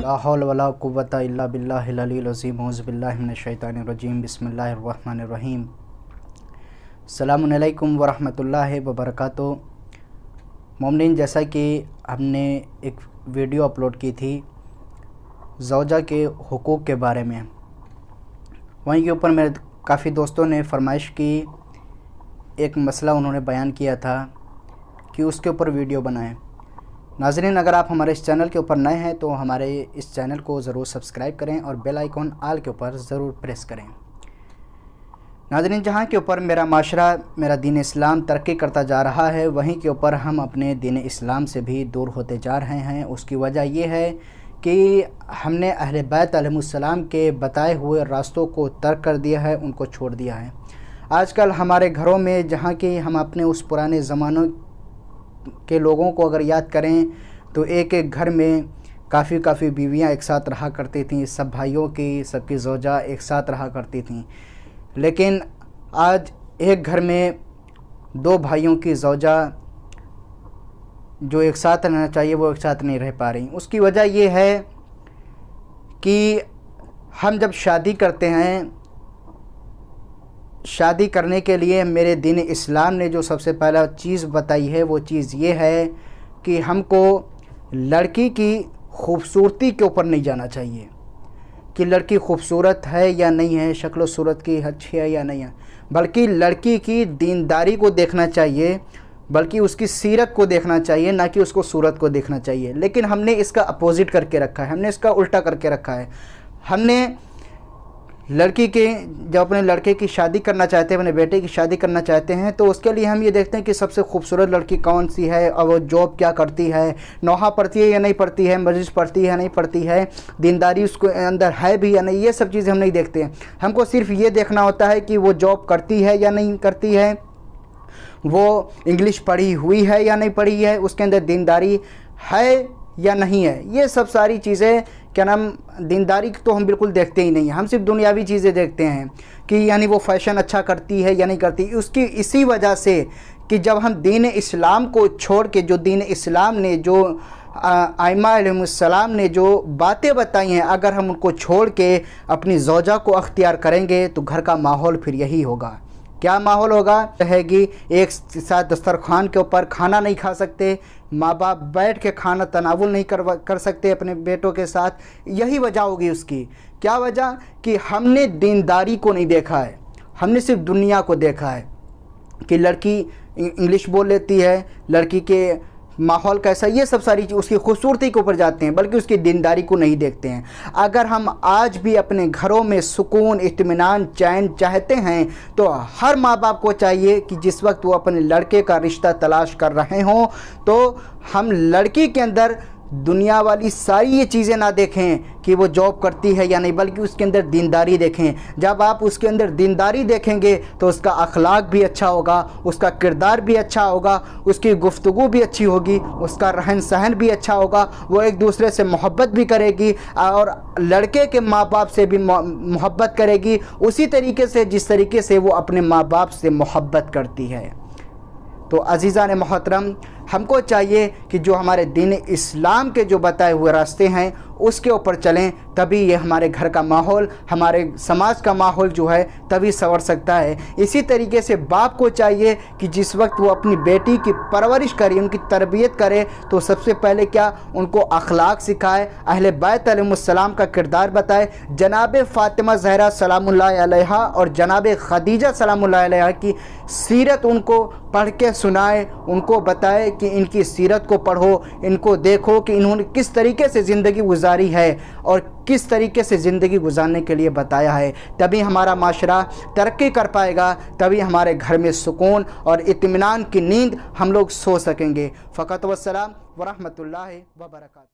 लाहौलवलाक़वत अज़ीम हज़बिल्लाशैतानरजीम बसमीम अल्लाम वरहमतुल्ला वबरक मोमिन जैसा कि हमने एक वीडियो अपलोड की थी जौजा के हकूक़ के बारे में वहीं के ऊपर मेरे काफ़ी दोस्तों ने फरमाइश की एक मसला उन्होंने बयान किया था कि उसके ऊपर वीडियो बनाएं नाजरीन अगर आप हमारे इस चैनल के ऊपर नए हैं तो हमारे इस चैनल को ज़रूर सब्सक्राइब करें और बेल आइकॉन आल के ऊपर ज़रूर प्रेस करें नाजरीन जहाँ के ऊपर मेरा माशरा मेरा दीन इस्लाम तरक्की करता जा रहा है वहीं के ऊपर हम अपने दीन इस्लाम से भी दूर होते जा रहे हैं उसकी वजह यह है कि हमने अहल बैतम के बताए हुए रास्तों को तर्क कर दिया है उनको छोड़ दिया है आजकल हमारे घरों में जहाँ कि हम अपने उस पुराने ज़मानों के लोगों को अगर याद करें तो एक एक घर में काफ़ी काफ़ी बीवियां एक साथ रहा करती थीं सब भाइयों की सबकी जोजा एक साथ रहा करती थीं लेकिन आज एक घर में दो भाइयों की जोजा जो एक साथ रहना चाहिए वो एक साथ नहीं रह पा रही उसकी वजह ये है कि हम जब शादी करते हैं शादी करने के लिए मेरे दिन इस्लाम ने जो सबसे पहला चीज़ बताई है वो चीज़ ये है कि हमको लड़की की खूबसूरती के ऊपर नहीं जाना चाहिए कि लड़की खूबसूरत है या नहीं है शक्ल सूरत की अच्छी है या नहीं है बल्कि लड़की की दीनदारी को देखना चाहिए बल्कि उसकी सीरत को देखना चाहिए ना कि उसको सूरत को देखना चाहिए लेकिन हमने इसका अपोज़िट करके रखा है हमने इसका उल्टा करके रखा है हमने लड़की के जब अपने लड़के की शादी करना चाहते हैं अपने बेटे की शादी करना चाहते हैं तो उसके लिए हम ये देखते हैं कि सबसे खूबसूरत लड़की कौन सी है और वो जॉब क्या करती है नौहा पढ़ती है या नहीं पढ़ती है मस्जिद पढ़ती है या नहीं पढ़ती है दीनदारी उसके अंदर है भी या नहीं ये सब चीज़ें हम नहीं देखते हैं हमको सिर्फ ये देखना होता है कि वो जॉब करती है या नहीं करती है वो इंग्लिश पढ़ी हुई है या नहीं पढ़ी है उसके अंदर दीनदारी है या नहीं है ये सब सारी चीज़ें क्या नाम दीनदारी तो हम बिल्कुल देखते ही नहीं हैं हम सिर्फ दुनियावी चीज़ें देखते हैं कि यानी वो फैशन अच्छा करती है या नहीं करती उसकी इसी वजह से कि जब हम दीन इस्लाम को छोड़ के जो दीन इस्लाम ने जो आयमा ने जो बातें बताई हैं अगर हम उनको छोड़ के अपनी जौजा को अख्तियार करेंगे तो घर का माहौल फिर यही होगा क्या माहौल होगा रहेगी एक साथ दस्तरखान के ऊपर खाना नहीं खा सकते माँ बाप बैठ के खाना तनावुल नहीं कर कर सकते अपने बेटों के साथ यही वजह होगी उसकी क्या वजह कि हमने दीनदारी को नहीं देखा है हमने सिर्फ दुनिया को देखा है कि लड़की इंग्लिश बोल लेती है लड़की के माहौल कैसा ये सब सारी चीज़ उसकी खूबसूरती के ऊपर जाते हैं बल्कि उसकी दीनदारी को नहीं देखते हैं अगर हम आज भी अपने घरों में सुकून इतमान चैन चाहते हैं तो हर माँ बाप को चाहिए कि जिस वक्त वो अपने लड़के का रिश्ता तलाश कर रहे हों तो हम लड़की के अंदर दुनिया वाली सारी ये चीज़ें ना देखें कि वो जॉब करती है या नहीं बल्कि उसके अंदर दीनदारी देखें जब आप उसके अंदर दीनदारी देखेंगे तो उसका अखलाक भी अच्छा होगा उसका किरदार भी अच्छा होगा उसकी गुफ्तु भी अच्छी होगी उसका रहन सहन भी अच्छा होगा वो एक दूसरे से मोहब्बत भी करेगी और लड़के के माँ बाप से भी मोहब्बत करेगी उसी तरीके से जिस तरीके से वो अपने माँ बाप से मोहब्बत करती है तो अजीज़ा ने मोहतरम हमको चाहिए कि जो हमारे दीन इस्लाम के जो बताए हुए रास्ते हैं उसके ऊपर चलें तभी ये हमारे घर का माहौल हमारे समाज का माहौल जो है तभी संवर सकता है इसी तरीके से बाप को चाहिए कि जिस वक्त वो अपनी बेटी की परवरिश करे उनकी तरबियत करे तो सबसे पहले क्या उनको अखलाक सिखाए अहल बैतम का किरदार बताए जनाब फ़ातिमा जहरा सलाम और जनाब खदीजा सलाम की सीरत उनको पढ़ के सुनाए उनको बताए कि इनकी सीरत को पढ़ो इनको देखो कि इन्होंने किस तरीके से ज़िंदगी गुजारी है और किस तरीके से ज़िंदगी गुजारने के लिए बताया है तभी हमारा माशरा तरक्की कर पाएगा तभी हमारे घर में सुकून और इतमान की नींद हम लोग सो सकेंगे फ़कत वसलाम वरहमल वर्का